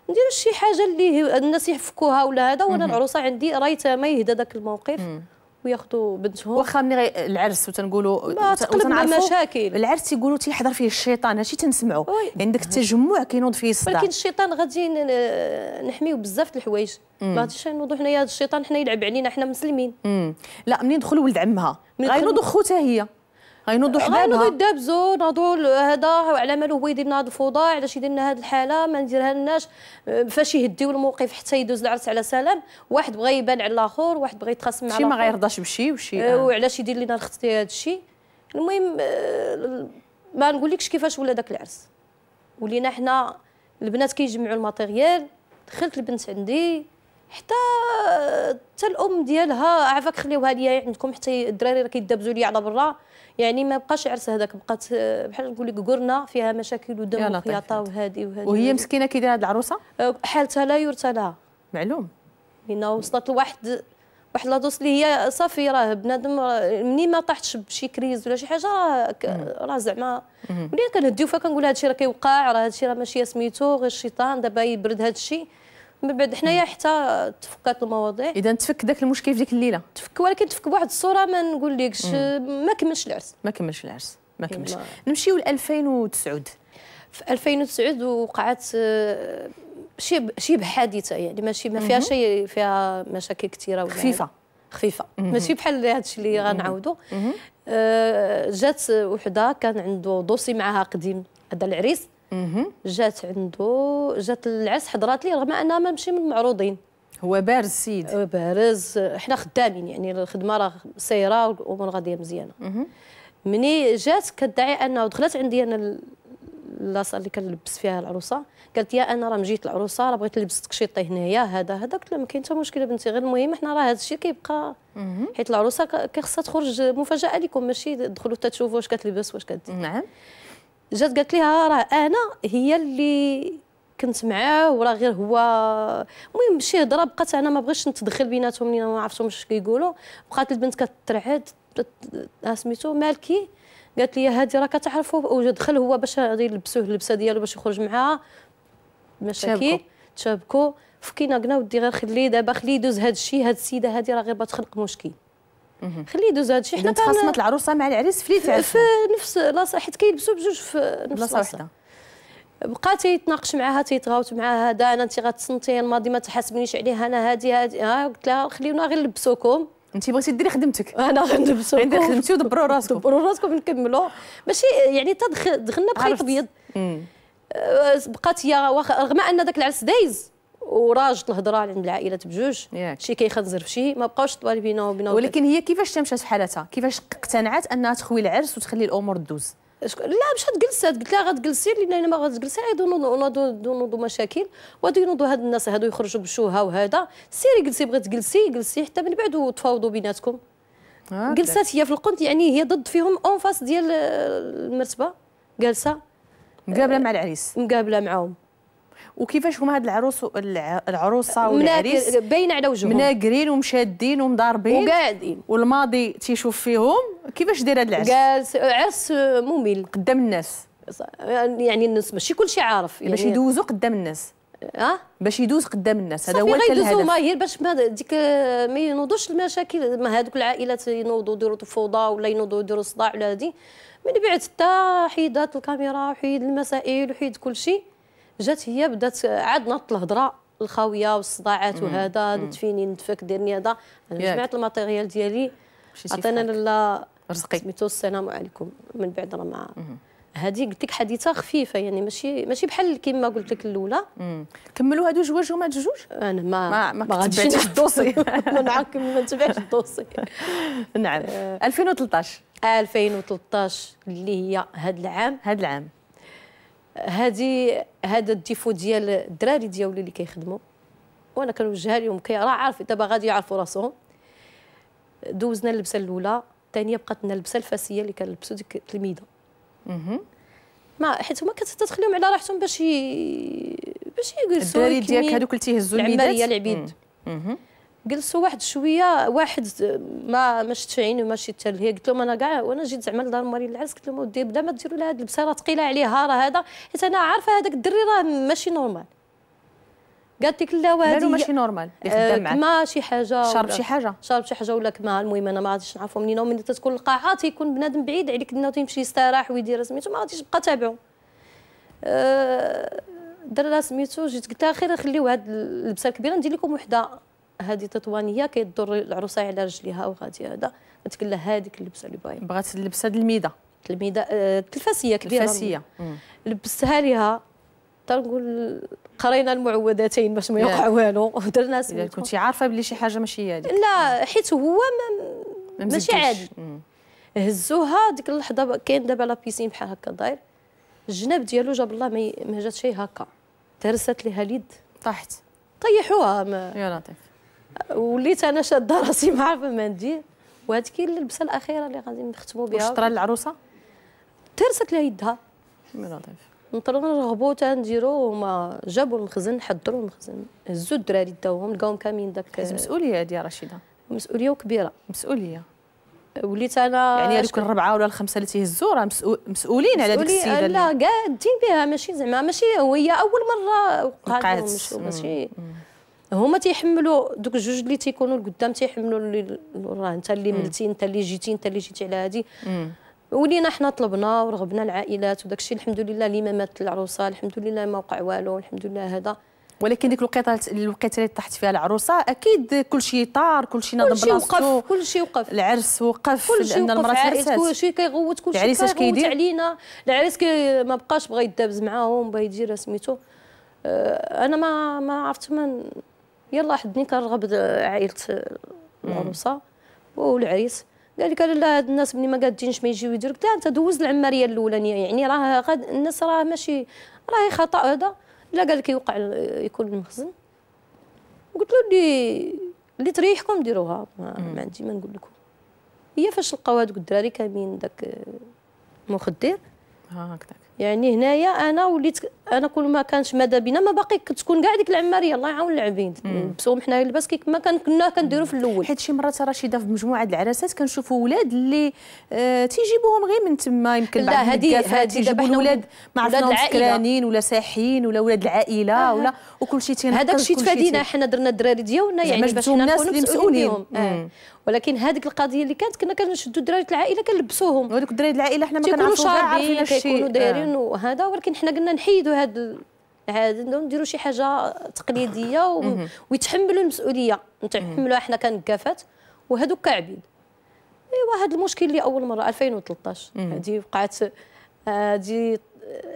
نديروا شي حاجه اللي الناس يحفكوها ولا هذا وانا العروسه عندي رايت ما يهدى ذاك الموقف مم. وياخذوا بنتهم واخا ملي العرس وتنقولوا ما تقلبنا مشاكل العرس يقولوا تيحضر فيه الشيطان هادشي تنسمعوا عندك التجمع كينوض فيه الصداع ولكن الشيطان غادي نحميو بزاف الحوايج ما غاديش نوضو حنايا الشيطان حنا يلعب علينا حنا مسلمين مم. لا منين دخل ولد عمها غينوضوا خوتها هي نوضوا حبابها غينوضوا يدابزوا نوضوا هذا على ماله هو يدير لنا هذه الفوضى علاش يدير لنا هذه الحاله ما نديرها لناش أه، فاش يهديو الموقف حتى يدوز العرس على سلام واحد بغى يبان على الاخر واحد بغى يتخاصم مع شي ما غيرضاش بشي وشي أه، آه. وعلاش يدير لنا الخت هذا الشيء المهم ما نقولكش كيفاش ولا داك العرس ولينا حنا البنات كيجمعوا الماتيريال دخلت البنت عندي حتى حتى الام ديالها عافاك خليوها ليا عندكم حتى الدراري راه كيدابزوا ليا على برا يعني ما بقاش عرس هذاك بقات بحال نقول لك قرنه فيها مشاكل ودم وخياطه وهذه وهذه وهي مسكينه كي دايره هذه العروسه أه، حالتها لا يرثى لها معلوم لان وصلت لواحد واحد لادوس اللي هي صافي راه بنادم مني ما طاحتش بشي كريز ولا شي حاجه راه راه زعما ولينا كنهديو فيها كنقول هذا الشيء راه كيوقع راه هذا الشيء راه ماشي سميتو غير الشيطان دابا يبرد هذا الشيء من بعد حنايا حتى تفكات المواضيع اذا تفك ذاك المشكل في ديك الليله تفك ولكن تفك بواحد الصوره ما نقول لكش ما كملش العرس ما كملش العرس ما كملش نمشيو ل 2009 في 2009 وقعت آه، شي شي حادثه يعني ماشي ما فيها شي فيها مشاكل كثيره ولا خفيفه خفيفه ماشي بحال هادشي اللي غنعاودو آه، جات وحده كان عنده دوسي معها قديم هذا العريس جات عنده جات العرس حضرات لي رغم انها ماشي من المعروضين هو بارز سيد هو بارز حنا خدامين يعني الخدمه راه سايره والامور غاديه مزيانه مني جات كدعي انه دخلت عندي انا اللاصه اللي كنلبس فيها العروسه قالت يا انا راه مجيت العروسه راه بغيت نلبس تكشيطي هنايا هذا هذا قلت لها ما كاين حتى مشكله بنتي غير المهم حنا راه هذا الشيء كيبقى حيت العروسه كيخصها تخرج مفاجاه لكم ماشي تدخلوا حتى تشوفوا واش كتلبس واش كدير نعم جات قالت لها آه، راه انا هي اللي كنت معاه وراه غير هو المهم شي هضره بقات انا ما بغيتش نتدخل بيناتهم لان ما عرفتهم اش كيقولوا بقات البنت كترعد سميتو مالكي قالت لي هادي راه كتعرفوا ودخل هو باش غادي يلبسوه اللبسه ديالو باش يخرج معاها مشاكي تشابكوا فكينا قلنا ودي غير خليه دابا خليه يدوز هاد الشيء هاد السيده هادي راه غير بتخلق مشكل خليه يدوز هذا الشيء حنا تخاصمت العروسه مع العريس في في نفس لاصا حيت كيلبسوا بجوج في نفس بلاصه واحده بقى تيتناقش معاها تيتغاوت معاها هذا انا انت غتصنتي الماضي ما تحاسبنيش عليها انا هذه هذه قلت لها خليونا غير نلبسوكم انت بغيتي ديري خدمتك انا غنلبسوكم ندير خدمتي ودبروا راسكم دبروا راسكم نكملوا ماشي يعني تدخلنا بخيط ابيض أه، بقات هي رغم ان ذاك العرس دايز وراجت الهضره عند العائلات بجوج شي كيخنزر في شي ما بقاوش الطوال بينا وبينا ولكن هي كيفاش تمشات في حالتها كيفاش اقتنعت انها تخوي العرس وتخلي الامور دوز لا باش تجلسات قلت لها غتجلسي لان ما غتجلسي غيدونوضوا مشاكل وغادي ينوضوا هاد الناس هادو يخرجوا بالشوهه وهذا سيري جلسي بغيت تجلسي جلسي حتى من بعد وتفاوضوا بيناتكم جلسات هي في القنت يعني هي ضد فيهم اون فاس ديال المرتبه جالسه مقابله مع العريس مقابله معاهم وكيفاش هما هاد العروس العروسه والعريس باين على وجههم مناقرين ومشادين ومضاربين وقاعدين والماضي تيشوف فيهم كيفاش داير هاد العرس جالس عرس ممل قدام الناس يعني الناس ماشي كلشي عارف يعني باش يدوزوا قدام الناس اه باش يدوز قدام الناس هذا هو الهدف ما هي باش ما ديك ما ينوضوش المشاكل ما هذوك العائلات ينوضوا يديروا فوضى ولا ينوضوا يديروا صداع ولا هذه من بعد حتى حيدات الكاميرا وحيد المسائل وحيد كل شيء جات هي بدات عاد نط الهضره الخاويه والصداعات وهذا نتفيني نتفك ديرني هذا انا جمعت الماتيريال ديالي عطينا لالا رزقي سميتو السلام عليكم من بعد راه ما هذه قلت لك حديثه خفيفه يعني ماشي ماشي بحال كما قلت لك الاولى كملوا هادو جوج هما جوج انا ما ما, ما, ما غاديش الدوسي نعاكم ما نتبعش الدوسي نعم 2013 آه. 2013 اللي هي هذا العام هذا العام هذه هذا الديفو ديال الدراري ديالي اللي كيخدموا وانا كنوجهها لهم كي راه عارف دابا غادي يعرفوا راسهم دوزنا اللبسه الاولى الثانيه بقات لنا اللبسه الفاسيه اللي كنلبسوا ديك التلميذه ما حيت هما كتخليهم على راحتهم باش ي... باش يجلسوا الدراري ديالك هذوك اللي تيهزوا الميدات العمليه العبيد جلسوا واحد شويه واحد ما ما شفت عيني وما شفت هي قلت لهم انا كاع وانا جيت زعما لدار ماري العرس قلت لهم ودي بدا ما ديروا لها هذه اللبسه راه ثقيله عليها راه هذا حيت انا عارفه هذاك الدري راه ماشي نورمال قالت لك لا وهذه ماشي نورمال آه، معاك ما شي حاجه شرب شي حاجه شرب شي حاجه ولا كما المهم انا ما غاديش نعرفهم منين ومن تكون القاعه تيكون بنادم بعيد عليك انه تيمشي يستراح ويدير سميتو ما غاديش تبقى تابعو آه، درنا سميتو جيت قلت لها خير نخليو هاد اللبسه الكبيره ندير لكم وحده هذه تطوانيه كيضر العروسه على رجليها وغادي هذا غتقول لها هذيك اللبسه اللي باغي بغات اللبسه الميده تلميذه آه، التلفاسيه كبيره التلفاسيه لبستها ليها تنقول قرينا المعوذتين باش ما يوقع والو درنا سميتو كنتي عارفه بلي شي حاجه ماشي هي هذيك لا حيت هو ما ماشي عادي هزوها ديك اللحظه كاين دابا لا بيسين بحال هكا داير الجناب ديالو جاب الله ما جاتش هكا ترست ليها اليد طاحت طيحوها ما يا لطيف وليت انا شاده راسي ما عارفه ما ندير وهذيك هي اللبسه الاخيره اللي غادي نختموا بها واش طرا العروسه ترست لها يدها نطلعوا نرغبوا تنديروا هما جابوا المخزن حضروا المخزن هزوا الدراري داوهم لقاهم كاملين داك المسؤوليه هذه رشيده مسؤوليه وكبيره مسؤوليه وليت انا يعني هذوك الربعه ولا الخمسه اللي تيهزوا راه مسؤول مسؤولين على ديك السيده لا كاع دين بها ماشي زعما ماشي هي اول مره وقعت ماشي هما تيحملوا دوك الجوج اللي تيكونوا القدام تيحملوا اللي راه انت اللي ملتي انت اللي جيتي انت اللي جيتي على هذه ولينا حنا طلبنا ورغبنا العائلات وداك الشيء الحمد لله اللي ما مات العروسه الحمد لله ما وقع والو الحمد لله هذا ولكن ديك الوقيته الوقيته اللي طاحت فيها العروسه اكيد كل شيء طار كل شيء نظم بلاصتو كل شيء وقف العرس وقف لان المراه عرست كل شيء كيغوت كل شيء العريس اش كيدير علينا العريس كي ما بقاش بغى يدابز معاهم بغى يدير سميتو أه، انا ما ما عرفت من يلا حدني كنرغب عائله العروسه والعريس قال لك لا هاد الناس ملي ما قادينش ما يجيو يديروا حتى انت دوز العماريه الاولانيه يعني-, يعني راه غاد الناس راه ماشي راه خطا هذا لا قال لك يوقع يكون المخزن قلت له اللي اللي تريحكم ديروها ما, ما عندي ما نقول لكم هي فاش لقاو هادوك الدراري كاملين داك المخدر هكذاك يعني هنايا انا وليت انا كل ما كانش ماذا بينا ما باقي كتكون كاع ديك العماريه الله يعاون العبيد لبسوهم حنا لباس كيما كان كنا كنديروا في الاول حيت شي مرات رشيده في مجموعه العراسات كنشوفوا ولاد اللي آه تيجيبوهم غير من تما يمكن لا هذه هذه دابا حنا ولاد ما عرفناهمش سكرانين ولا ساحين ولا ولاد العائله آه. ولا وكل شيء تينقص هذاك الشيء تفادينا حنا درنا الدراري ديالنا يعني باش حنا نكونوا مسؤولين ولكن هذيك القضيه اللي كانت كنا كنشدوا الدراري العائله كنلبسوهم وهذوك الدراري العائله حنا ما كنعرفوش عارفين الشيء كيكونوا دايرين مثلا وهذا ولكن حنا قلنا نحيدوا هذا عاد نديروا شي حاجه تقليديه و... ويتحملوا المسؤوليه نتحملوها حنا كنكافات وهذوك كعبيد ايوا هذا المشكل اللي اول مره 2013 هذه وقعت هذه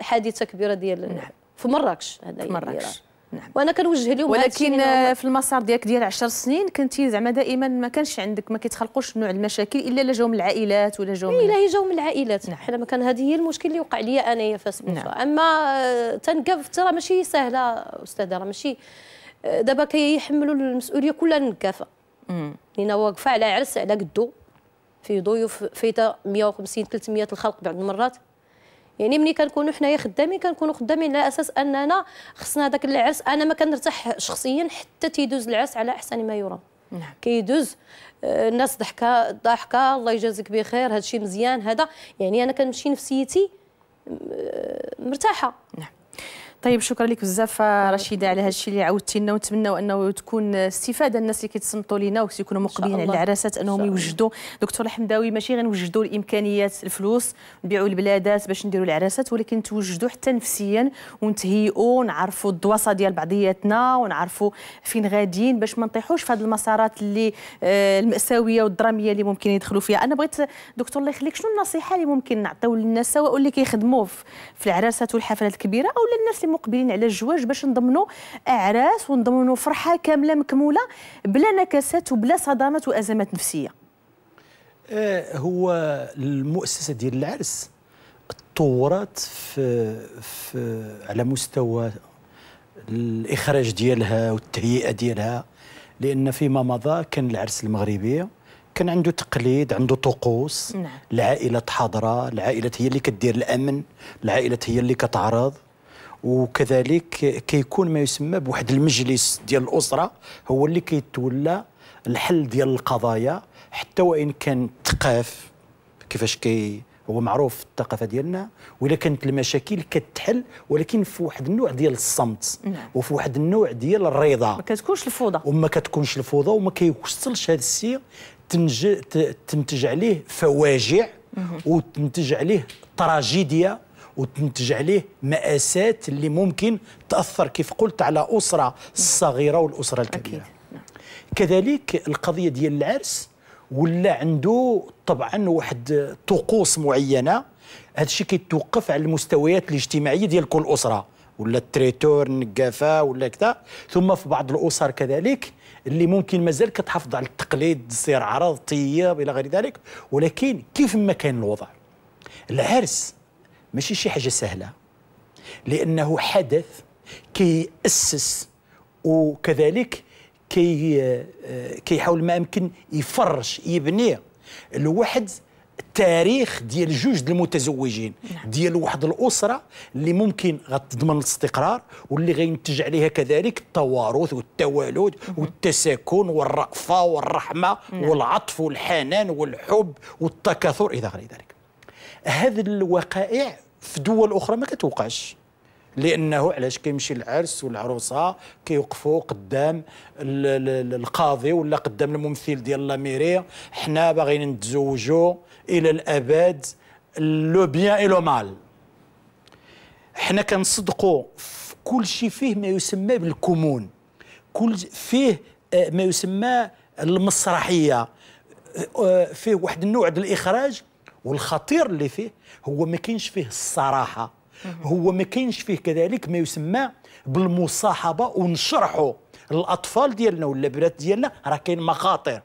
حادثه كبيره ديال في مراكش هذا في مراكش نعم. وانا كنوجه اليوم ولكن آه، في المسار ديالك ديال 10 سنين كنتي زعما دائما ما كانش عندك ما كيتخلقوش نوع المشاكل الا لا جاو من العائلات ولا جاو الا هي جاو من العائلات نعم. حنا ما كان هذه هي المشكل اللي وقع لي انايا في نعم. اما آه، تنقف ترى ماشي سهله استاذه راه ماشي آه، دابا كيحملوا المسؤوليه كلها النقافه لان واقفه على عرس على قدو في ضيوف فايته 150 300 الخلق بعض المرات يعني ملي كنكونوا حنايا خدامين كنكونوا خدامين على اساس اننا خصنا داك العرس انا ما كنرتاح شخصيا حتى تيدوز العرس على احسن ما يرام نعم. كيدوز آه، الناس ضحكه ضحكه الله يجازيك بخير هذا الشيء مزيان هذا يعني انا كنمشي نفسيتي آه، مرتاحه نعم طيب شكرا لك بزاف رشيده على هذا الشيء اللي عاودتي لنا ونتمنوا انه تكون استفاده الناس اللي كيتصنتوا لينا وكيكونوا مقبلين على العراسات انهم يوجدوا دكتور الحمداوي ماشي نوجدوا الامكانيات الفلوس نبيعوا البلادات باش نديروا العراسات ولكن توجدوا حتى نفسيا ونتهيئوا ونعرفوا الدواسه ديال بعضياتنا ونعرفوا فين غاديين باش ما نطيحوش في هذه المسارات اللي آه، الماساويه والدراميه اللي ممكن يدخلوا فيها انا بغيت دكتور الله يخليك شنو النصيحه اللي ممكن نعطيو للناس سواء اللي كيخدموا في العراسات والحفلات الكبيره او للناس اللي مقبلين على الزواج باش نضمنوا اعراس ونضمنوا فرحه كامله مكموله بلا نكسات وبلا صدمات وازمات نفسيه آه هو المؤسسه ديال العرس تطورت في, في على مستوى الاخراج ديالها والتهيئه ديالها لان فيما مضى كان العرس المغربي كان عنده تقليد عنده طقوس نعم. العائله حاضره العائله هي اللي كدير الامن العائله هي اللي كتعرض وكذلك كيكون ما يسمى بواحد المجلس ديال الاسره هو اللي كيتولى الحل ديال القضايا حتى وان كان ثقاف كيفاش كي هو معروف في الثقافه ديالنا ولا كانت المشاكل كتحل ولكن في واحد النوع ديال الصمت نعم. وفي واحد النوع ديال الرضا ما كتكونش الفوضى وما كتكونش الفوضى وما كيوصلش هذا السير تنتج عليه فواجع وتنتج عليه تراجيديا وتنتج عليه مآسات اللي ممكن تأثر كيف قلت على أسرة الصغيرة والأسرة الكبيرة أكيد. نعم. كذلك القضية ديال العرس ولا عنده طبعا واحد طقوس معينة هذا الشيء كيتوقف على المستويات الاجتماعية ديال كل أسرة ولا التريتور النقافة ولا كذا ثم في بعض الأسر كذلك اللي ممكن مازال كتحافظ على التقليد تصير عرض طياب إلى غير ذلك ولكن كيف ما كان الوضع العرس ماشي شي حاجه سهله لانه حدث كيأسس وكذلك كي آه، كيحاول ما امكن يفرش يبني الواحد التاريخ ديال جوج المتزوجين نعم. ديال واحد الاسره اللي ممكن غتضمن الاستقرار واللي غينتج عليها كذلك التوارث والتوالد والتساكن والرأفه والرحمه نعم. والعطف والحنان والحب والتكاثر الى غير ذلك هذه الوقائع في دول اخرى ما كتوقعش لانه علاش كيمشي العرس والعروسه كيوقفوا قدام القاضي ولا قدام الممثل ديال لاميري حنا باغيين نتزوجوا الى الابد لو بيان اي لو مال حنا كنصدقوا في كل شيء فيه ما يسمى بالكمون كل فيه آه، ما يسمى المسرحيه آه، آه، فيه واحد النوع ديال الاخراج والخطير اللي فيه هو ما كاينش فيه الصراحه هو ما كاينش فيه كذلك ما يسمى بالمصاحبه ونشرحوا للاطفال ديالنا ولا البنات ديالنا راه كاين مخاطر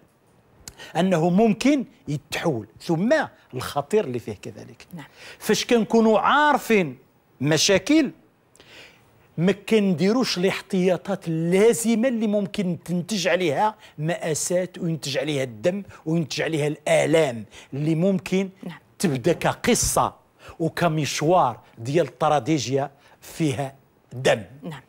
انه ممكن يتحول ثم الخطير اللي فيه كذلك نعم. فاش كنكونوا عارفين مشاكل ما كنديروش الاحتياطات اللازمه اللي ممكن تنتج عليها مآسات وينتج عليها الدم وينتج عليها الآلام اللي ممكن نعم. تبدا كقصه وكمشوار ديال التراديجيا فيها دم نعم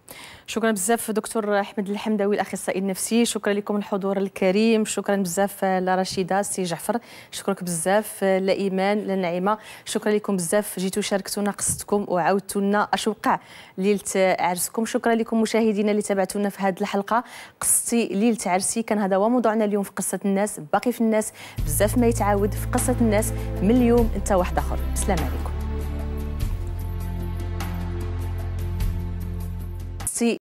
شكرا بزاف دكتور احمد الحمداوي الاخصائي النفسي شكرا لكم الحضور الكريم شكرا بزاف لرشيده سي جعفر شكرك بزاف لايمان لنعيمه شكرا لكم بزاف جيتوا شاركتونا قصتكم وعاودتوا لنا اشوقع ليله عرسكم شكرا لكم مشاهدينا اللي تابعتونا في هذه الحلقه قصتي ليله عرسي كان هذا هو موضوعنا اليوم في قصه الناس باقي في الناس بزاف ما يتعاود في قصه الناس من اليوم انت واحد اخر السلام عليكم